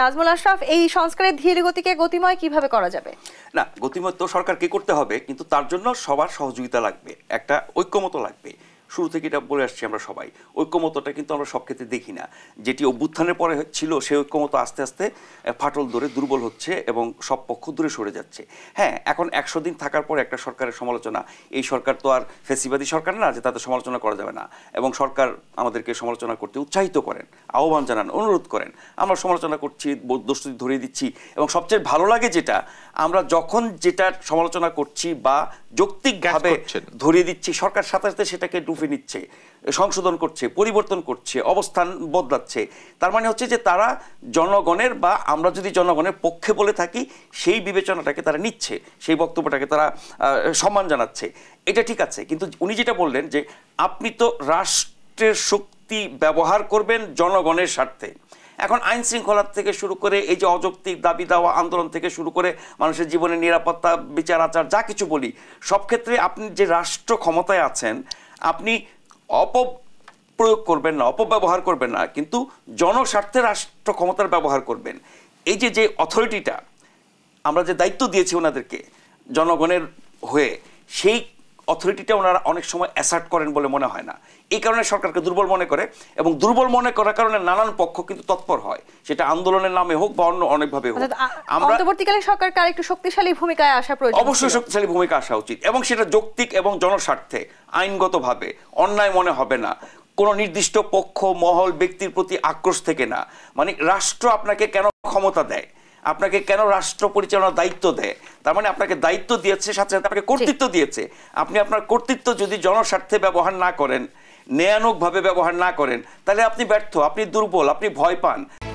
নাজমুল আশরাফ এই সংস্কারের ধীর গতিকে গতিময় কিভাবে করা যাবে না গতিময় তো সরকারকে করতে হবে কিন্তু তার জন্য সবার সহযোগিতা লাগবে একটা ঐক্যমত লাগবে শুরু থেকে এটা বলে আসছি আমরা সবাই ঐক্যমতটা কিন্তু আমরা সব ক্ষেত্রে দেখি না যেটি অভ্যুত্থানের পরে ছিল সেই ঐক্যমত আস্তে আস্তে ফাটল ধরে দুর্বল হচ্ছে এবং সব পক্ষ দূরে সরে যাচ্ছে হ্যাঁ এখন একশো দিন থাকার পর একটা সরকারের সমালোচনা এই সরকার তো আর ফেসিবাদী সরকার না যে তাদের সমালোচনা করা যাবে না এবং সরকার আমাদেরকে সমালোচনা করতে উৎসাহিত করেন আহ্বান জানান অনুরোধ করেন আমরা সমালোচনা করছি দোষী ধরিয়ে দিচ্ছি এবং সবচেয়ে ভালো লাগে যেটা আমরা যখন যেটা সমালোচনা করছি বা যৌক্তিকভাবে ধরিয়ে দিচ্ছি সরকার সাথে সাথে সেটাকে ডুবে নিচ্ছে সংশোধন করছে পরিবর্তন করছে অবস্থান বদলাচ্ছে তার মানে হচ্ছে যে তারা জনগণের বা আমরা যদি জনগণের পক্ষে বলে থাকি সেই বিবেচনাটাকে তারা নিচ্ছে সেই বক্তব্যটাকে তারা সম্মান জানাচ্ছে এটা ঠিক আছে কিন্তু উনি যেটা বললেন যে আপনি তো রাষ্ট্রের শক্তি ব্যবহার করবেন জনগণের স্বার্থে এখন আইন শৃঙ্খলা থেকে শুরু করে এই যে অযৌক্তিক দাবি দেওয়া আন্দোলন থেকে শুরু করে মানুষের জীবনে নিরাপত্তা বিচার আচার যা কিছু বলি সব ক্ষেত্রে আপনি যে রাষ্ট্র ক্ষমতায় আছেন আপনি অপ প্রয়োগ করবেন না অপব্যবহার করবেন না কিন্তু জনস্বার্থে রাষ্ট্র ক্ষমতার ব্যবহার করবেন এই যে যে অথরিটিটা আমরা যে দায়িত্ব দিয়েছি ওনাদেরকে জনগণের হয়ে সেই অথরিটিটা ওনারা অনেক সময় অ্যাসার্ট করেন বলে মনে হয় না এই কারণে সরকারকে দুর্বল মনে করে এবং দুর্বল মনে করার কারণে নানান পক্ষ কিন্তু তৎপর হয় সেটা আন্দোলনের নামে হোক বা অন্য অনেকভাবে হোক পরবর্তীকালে সরকারকে আরেকটু শক্তিশালী ভূমিকায় আসা প্রয়োজন অবশ্যই শক্তিশালী ভূমিকা আসা উচিত এবং সেটা যৌক্তিক এবং জনস্বার্থে আইনগতভাবে অন্যায় মনে হবে না কোনো নির্দিষ্ট পক্ষ মহল ব্যক্তির প্রতি আক্রোশ থেকে না মানে রাষ্ট্র আপনাকে কেন ক্ষমতা দেয় আপনাকে কেন রাষ্ট্র পরিচালনার দায়িত্ব দেয় তার মানে আপনাকে দায়িত্ব দিয়েছে সাথে সাথে আপনাকে কর্তৃত্ব দিয়েছে আপনি আপনার কর্তৃত্ব যদি জনস্বার্থে ব্যবহার না করেন নেয়ানকভাবে ব্যবহার না করেন তাহলে আপনি ব্যর্থ আপনি দুর্বল আপনি ভয় পান